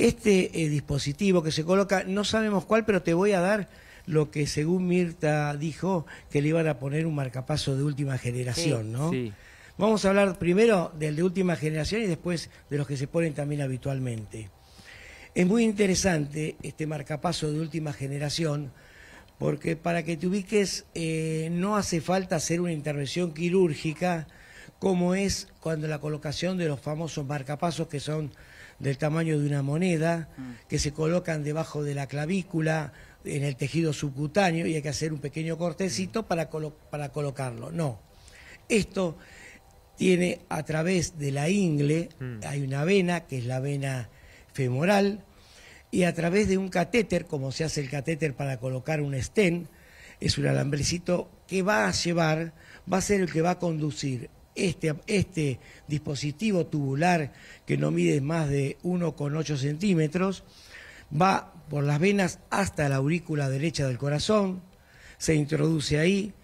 Este eh, dispositivo que se coloca, no sabemos cuál, pero te voy a dar lo que según Mirta dijo que le iban a poner un marcapaso de última generación, ¿no? Vamos a hablar primero del de última generación y después de los que se ponen también habitualmente. Es muy interesante este marcapaso de última generación porque para que te ubiques eh, no hace falta hacer una intervención quirúrgica como es cuando la colocación de los famosos marcapasos que son del tamaño de una moneda, mm. que se colocan debajo de la clavícula, en el tejido subcutáneo, y hay que hacer un pequeño cortecito mm. para, para colocarlo. No. Esto tiene a través de la ingle, mm. hay una vena, que es la vena femoral, y a través de un catéter, como se hace el catéter para colocar un estén, es un alambrecito que va a llevar, va a ser el que va a conducir este, este, dispositivo tubular que no mide más de 1,8 centímetros, va por las venas hasta la aurícula derecha del corazón, se introduce ahí,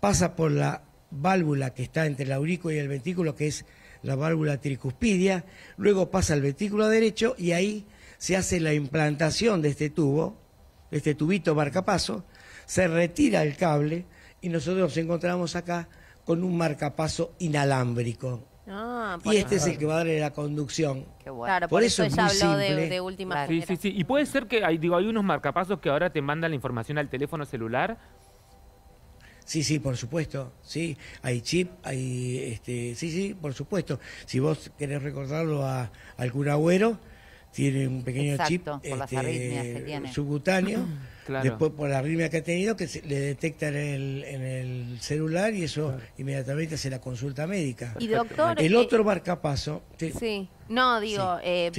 pasa por la válvula que está entre la aurícula y el ventículo, que es la válvula tricuspidia, luego pasa al ventrículo derecho y ahí se hace la implantación de este tubo, este tubito marcapaso, se retira el cable y nosotros nos encontramos acá con un marcapaso inalámbrico. Ah, y este es el que va a darle la conducción. Qué bueno. por, eso, de, última vez Y puede ser que hay, digo, hay unos marcapasos que ahora te mandan la información al teléfono celular. Sí, sí, por supuesto. Sí, hay chip, hay este, sí, sí, por supuesto. Si vos querés recordarlo a, a algún agüero, tiene un pequeño chip este, subcutáneo, después por la arritmia que ha tenido, que le detecta en el, celular y eso inmediatamente hace la consulta médica. Y doctor, el eh, otro marcapaso. Sí. No, digo, eh,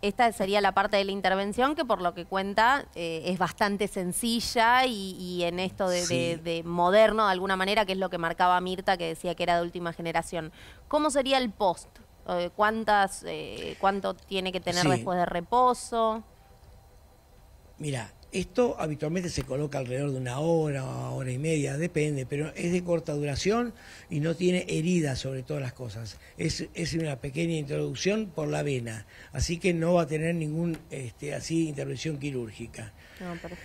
esta sería la parte de la intervención que por lo que cuenta eh, es bastante sencilla y, en esto de, de, moderno de alguna manera, que es lo que marcaba Mirta, que decía que era de última generación. ¿Cómo sería el post? Eh, ¿Cuántas, eh, ¿Cuánto tiene que tener después de reposo? Mira, esto habitualmente se coloca alrededor de una hora o hora y media, depende, pero es de corta duración y no tiene heridas sobre todas las cosas. Es, es una pequeña introducción por la vena, así que no va a tener ningún este, así intervención quirúrgica.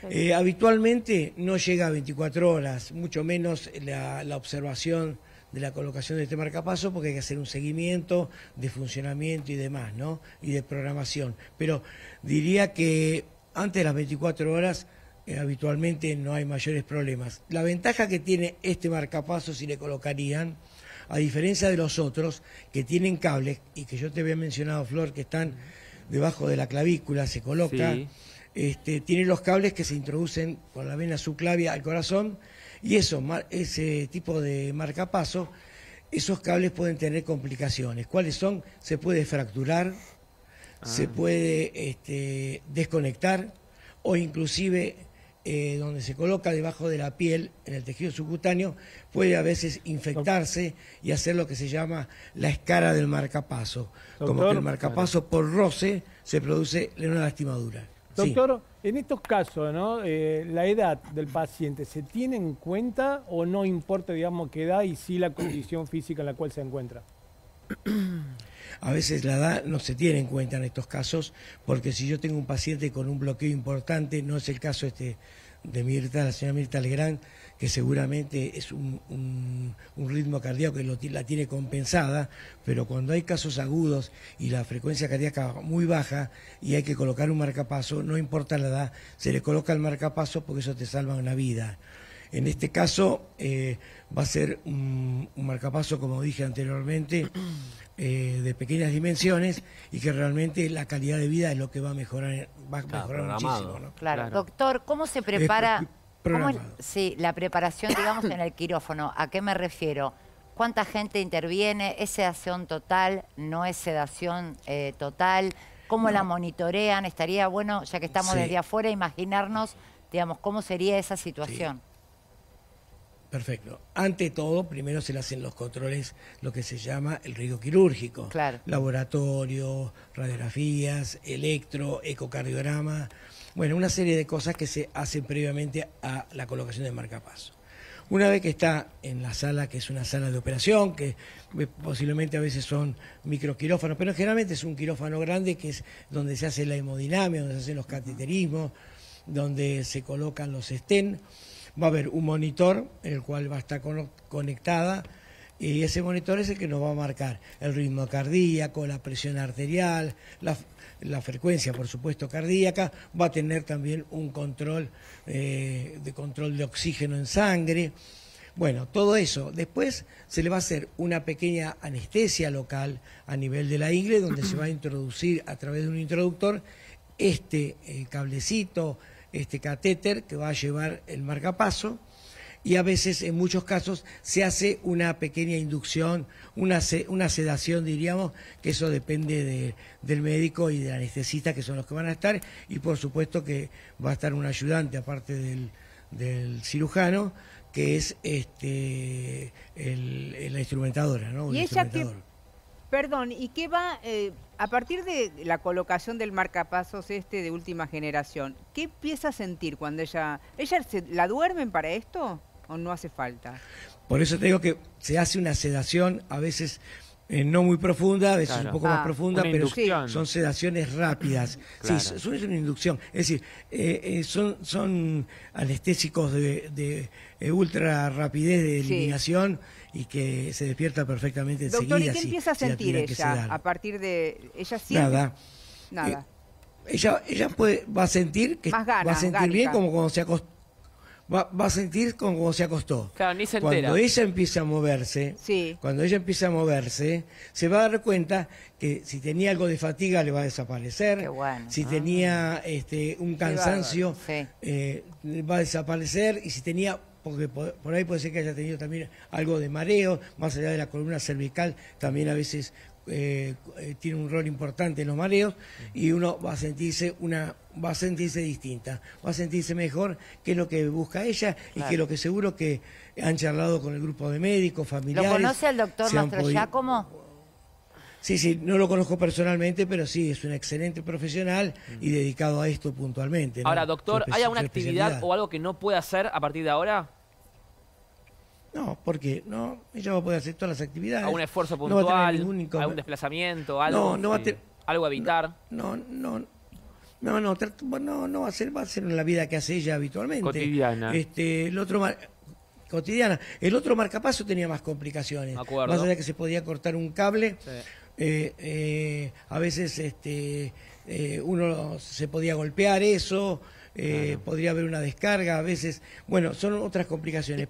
Eh, habitualmente no llega a 24 horas, mucho menos la, la observación de la colocación de este marcapaso porque hay que hacer un seguimiento de funcionamiento y demás, ¿no? Y de programación. Pero diría que antes de las 24 horas eh, habitualmente no hay mayores problemas. La ventaja que tiene este marcapaso si le colocarían, a diferencia de los otros que tienen cables y que yo te había mencionado, Flor, que están debajo de la clavícula, se coloca, este, tiene los cables que se introducen con la vena subclavia al corazón y eso, ese tipo de marcapaso, esos cables pueden tener complicaciones. ¿Cuáles son? Se puede fracturar, ah. se puede este, desconectar o inclusive eh, donde se coloca debajo de la piel, en el tejido subcutáneo, puede a veces infectarse y hacer lo que se llama la escara del marcapaso. como que el marcapaso por roce se produce en una lastimadura. Doctor, en estos casos, ¿no? Eh, ¿la edad del paciente se tiene en cuenta o no importa, digamos, qué edad y sí la condición física en la cual se encuentra? A veces la edad no se tiene en cuenta en estos casos, porque si yo tengo un paciente con un bloqueo importante, no es el caso este de Mirta, la señora Mirta Legrand, que seguramente es un, un, ritmo cardíaco que la tiene compensada, pero cuando hay casos agudos y la frecuencia cardíaca muy baja y hay que colocar un marcapaso, no importa la edad, se le coloca el marcapaso porque eso te salva una vida. En este caso eh, va a ser un, un marcapaso, como dije anteriormente, eh, de pequeñas dimensiones y que realmente la calidad de vida es lo que va a mejorar, va a mejorar muchísimo. Claro. doctor, ¿cómo se prepara la preparación, digamos, en el quirófano? ¿A qué me refiero? ¿Cuánta gente interviene? ¿Es sedación total? ¿No es sedación eh, total? ¿Cómo la monitorean? Estaría bueno, ya que estamos desde afuera, imaginarnos, digamos, cómo sería esa situación. Perfecto. Ante todo, primero se le hacen los controles, lo que se llama el riesgo quirúrgico. Claro. Laboratorio, radiografías, electro, ecocardiograma. Bueno, una serie de cosas que se hacen previamente a la colocación del marcapaso. Una vez que está en la sala, que es una sala de operación, que eh, posiblemente a veces son microquirófanos, pero generalmente es un quirófano grande que es donde se hace la hemodinamia, donde se hacen los cateterismos, donde se colocan los estén va a haber un monitor, en el cual va a estar conectada, y ese monitor es el que nos va a marcar el ritmo cardíaco, la presión arterial, la, frecuencia, por supuesto, cardíaca, va a tener también un control eh, de control de oxígeno en sangre. Bueno, todo eso. Después se le va a hacer una pequeña anestesia local a nivel de la ingle, donde se va a introducir a través de un introductor este eh, cablecito, este catéter que va a llevar el marcapaso y a veces, en muchos casos, se hace una pequeña inducción, una, una sedación, diríamos, que eso depende de, del médico y de la anestesista, que son los que van a estar, y por supuesto que va a estar un ayudante, aparte del, del cirujano, que es este la instrumentadora, ¿no? Perdón, ¿y qué va, eh, a partir de la colocación del marcapasos este de última generación, qué empieza a sentir cuando ella, ella se, la duermen para esto o no hace falta? Por eso te digo que se hace una sedación a veces eh, no muy profunda, a veces un poco más ah, profunda, pero son sedaciones rápidas. Sí, son, es una inducción. Es decir, eh, son, son anestésicos de, ultra rapidez de eliminación y que se despierta perfectamente enseguida. ¿y qué empieza a sentir ella a partir de...? ¿Ella siente? Nada. Nada. Eh, ella ella puede, va a sentir que va a sentir bien como cuando se Va, a sentir como se acostó. Claro, ni se cuando ella empieza a moverse, sí. cuando ella empieza a moverse, se va a dar cuenta que si tenía algo de fatiga le va a desaparecer, bueno, si tenía este, un cansancio eh, va a desaparecer y si tenía porque por, ahí puede ser que haya tenido también algo de mareo, más allá de la columna cervical, también a veces eh, eh, tiene un rol importante en los mareos y uno va a sentirse una va a sentirse distinta, va a sentirse mejor que lo que busca ella y que lo que seguro que han charlado con el grupo de médicos, familiares. ¿Lo conoce el doctor ya Giacomo? Sí, sí, no lo conozco personalmente, pero sí, es un excelente profesional y dedicado a esto puntualmente. Ahora, doctor, ¿hay alguna actividad o algo que no pueda hacer a partir de ahora? No, porque no, ella va a poder hacer todas las actividades. A un esfuerzo puntual, ¿Algún desplazamiento, algo, a algo a evitar. No, no, no, no, va a ser, va a ser la vida que hace ella habitualmente. Cotidiana. Este, el otro cotidiana. El otro marcapaso tenía más complicaciones. Acuerdo. Más allá que se podía cortar un cable. Eh, eh, a veces este, eh, uno se podía golpear eso, podría haber una descarga, a veces, bueno, son otras complicaciones.